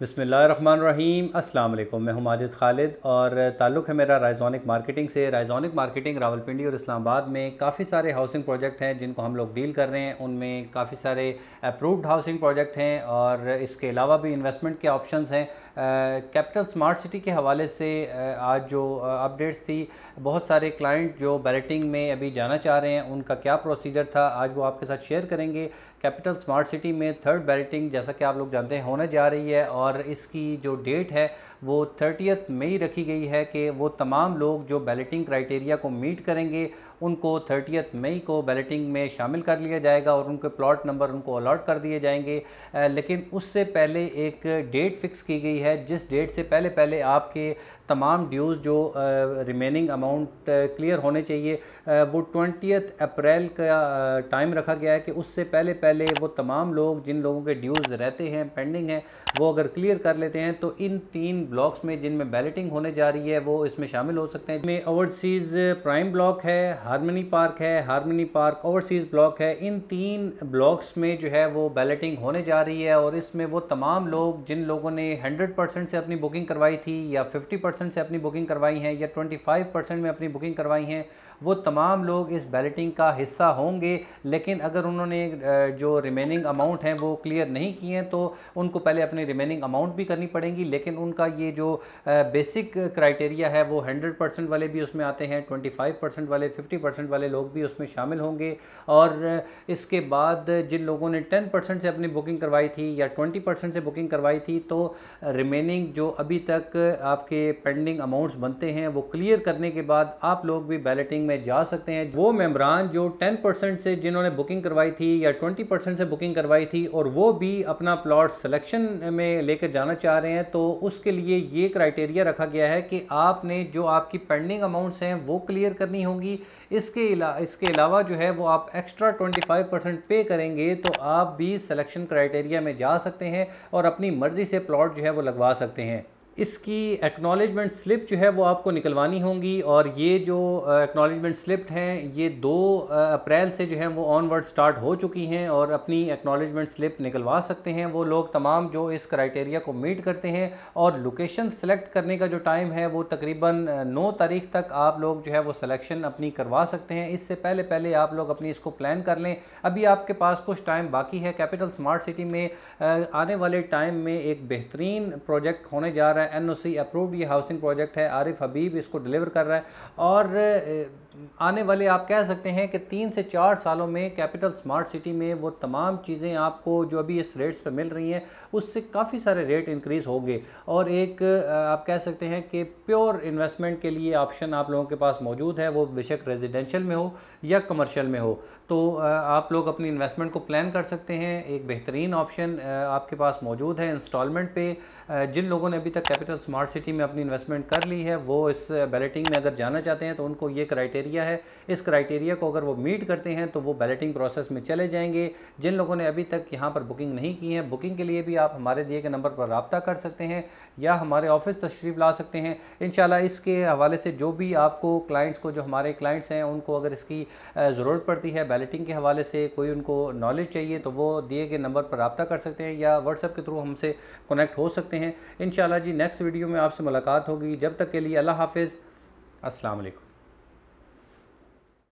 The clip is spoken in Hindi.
बसमिल रहीम अस्सलाम वालेकुम मैं हूं माजिद खालिद और ताल्लुक़ है मेरा रायजॉनिक मार्केटिंग से रायजॉनिक मार्केटिंग रावलपिंडी और इस्लामाबाद में काफ़ी सारे हाउसिंग प्रोजेक्ट हैं जिनको हम लोग डील कर रहे हैं उनमें काफ़ी सारे अप्रूव्ड हाउसिंग प्रोजेक्ट हैं और इसके अलावा भी इन्वेस्टमेंट के ऑप्शन हैं कैपिटल स्मार्ट सिटी के हवाले से आज जो अपडेट्स थी बहुत सारे क्लाइंट जो बैलेटिंग में अभी जाना चाह रहे हैं उनका क्या प्रोसीजर था आज वो आपके साथ शेयर करेंगे कैपिटल स्मार्ट सिटी में थर्ड बैलेटिंग जैसा कि आप लोग जानते हैं होने जा रही है और और इसकी जो डेट है वो थर्टियथ मई रखी गई है कि वो तमाम लोग जो बैलेटिंग क्राइटेरिया को मीट करेंगे उनको थर्टियथ मई को बैलेटिंग में शामिल कर लिया जाएगा और उनके प्लॉट नंबर उनको अलॉट कर दिए जाएंगे लेकिन उससे पहले एक डेट फिक्स की गई है जिस डेट से पहले पहले आपके तमाम ड्यूज़ जो रिमेनिंग अमाउंट क्लियर होने चाहिए वो ट्वेंटियथ अप्रैल का टाइम रखा गया है कि उससे पहले पहले वो तमाम लोग जिन लोगों के ड्यूज़ रहते हैं पेंडिंग हैं वो अगर क्लियर कर लेते हैं तो इन तीन ब्लॉक्स में जिनमें बैलेटिंग होने जा रही है वो इसमें शामिल हो सकते हैं इसमें ओवरसीज़ प्राइम ब्लॉक है हारमनी पार्क है हारमनी पार्क ओवरसीज़ ब्लॉक है इन तीन ब्लॉक्स में जो है वो बैलेटिंग होने जा रही है और इसमें वो तमाम लोग जिन लोगों ने 100 परसेंट से अपनी बुकिंग करवाई थी या 50 परसेंट से अपनी बुकिंग करवाई है या 25 परसेंट में अपनी बुकिंग करवाई हैं वो तमाम लोग इस बैलेटिंग का हिस्सा होंगे लेकिन अगर उन्होंने जो रिमेनिंग अमाउंट हैं वो क्लियर नहीं किए हैं तो उनको पहले अपनी रिमेनिंग अमाउंट भी करनी पड़ेगी लेकिन उनका ये जो बेसिक क्राइटेरिया है वो हंड्रेड परसेंट वाले भी उसमें आते हैं ट्वेंटी फाइव परसेंट वाले फिफ्टी परसेंट वाले लोग भी उसमें शामिल होंगे और इसके बाद जिन लोगों ने टेन परसेंट से अपनी बुकिंग करवाई थी या ट्वेंटी परसेंट से बुकिंग करवाई थी तो रिमेनिंग जो अभी तक आपके पेंडिंग अमाउंट्स बनते हैं वो क्लियर करने के बाद आप लोग भी बैलेटिंग में जा सकते हैं वो मेम्बरान जो 10% से जिन्होंने बुकिंग करवाई थी या 20% से बुकिंग करवाई थी और वो भी अपना प्लॉट सिलेक्शन में लेकर जाना चाह रहे हैं तो उसके लिए ये क्राइटेरिया रखा गया है कि आपने जो आपकी पेंडिंग अमाउंट्स हैं वो क्लियर करनी होगी इसके इला, इसके अलावा जो है वो आप एक्स्ट्रा ट्वेंटी पे करेंगे तो आप भी सिलेक्शन क्राइटेरिया में जा सकते हैं और अपनी मर्ज़ी से प्लॉट जो है वो लगवा सकते हैं इसकी एक्नॉलेजमेंट स्लिप जो है वो आपको निकलवानी होंगी और ये जो एक्नॉलेजमेंट स्लिप हैं ये दो अप्रैल से जो है वो ऑनवर्ड स्टार्ट हो चुकी हैं और अपनी एक्नॉलेजमेंट स्लिप निकलवा सकते हैं वो लोग तमाम जो इस क्राइटेरिया को मीट करते हैं और लोकेशन सेलेक्ट करने का जो टाइम है वो तकरीबन नौ तारीख तक आप लोग जो है वो सिलेक्शन अपनी करवा सकते हैं इससे पहले पहले आप लोग अपनी इसको प्लान कर लें अभी आपके पास कुछ टाइम बाकी है कैपिटल स्मार्ट सिटी में आने वाले टाइम में एक बेहतरीन प्रोजेक्ट होने जा रहा है है एनओसी अप्रूव्ड ये हाउसिंग प्रोजेक्ट है आरिफ हबीब इसको डिलीवर कर रहा है और आने वाले आप कह सकते हैं कि तीन से चार सालों में कैपिटल स्मार्ट सिटी में वो तमाम चीज़ें आपको जो अभी इस रेट्स पर मिल रही हैं उससे काफ़ी सारे रेट इंक्रीज़ होंगे और एक आप कह सकते हैं कि प्योर इन्वेस्टमेंट के लिए ऑप्शन आप लोगों के पास मौजूद है वो बेशक रेजिडेंशियल में हो या कमर्शियल में हो तो आप लोग अपनी इन्वेस्टमेंट को प्लान कर सकते हैं एक बेहतरीन ऑप्शन आपके पास मौजूद है इंस्टॉलमेंट पे जिन लोगों ने अभी तक कैपिटल स्मार्ट सिटी में अपनी इन्वेस्टमेंट कर ली है वो इस बैलेटिंग में अगर जाना चाहते हैं तो उनको ये क्राइटेरिया क्राइटेरिया है इस क्राइटेरिया को अगर वो मीट करते हैं तो वो बैलेटिंग प्रोसेस में चले जाएंगे जिन लोगों ने अभी तक यहाँ पर बुकिंग नहीं की है बुकिंग के लिए भी आप हमारे दिए गए नंबर पर रबता कर सकते हैं या हमारे ऑफिस तशरीफ़ ला सकते हैं इन इसके हवाले से जो भी आपको क्लाइंट्स को जो हमारे क्लाइंट्स हैं उनको अगर इसकी ज़रूरत पड़ती है बैलेटिंग के हवाले से कोई उनको नॉलेज चाहिए तो वो दिए गए नंबर पर रबता कर सकते हैं या व्हाट्सएप के थ्रू हमसे कनेक्ट हो सकते हैं इन जी नेक्स्ट वीडियो में आपसे मुलाकात होगी जब तक के लिए अल्लाह हाफिज़ वालेकुम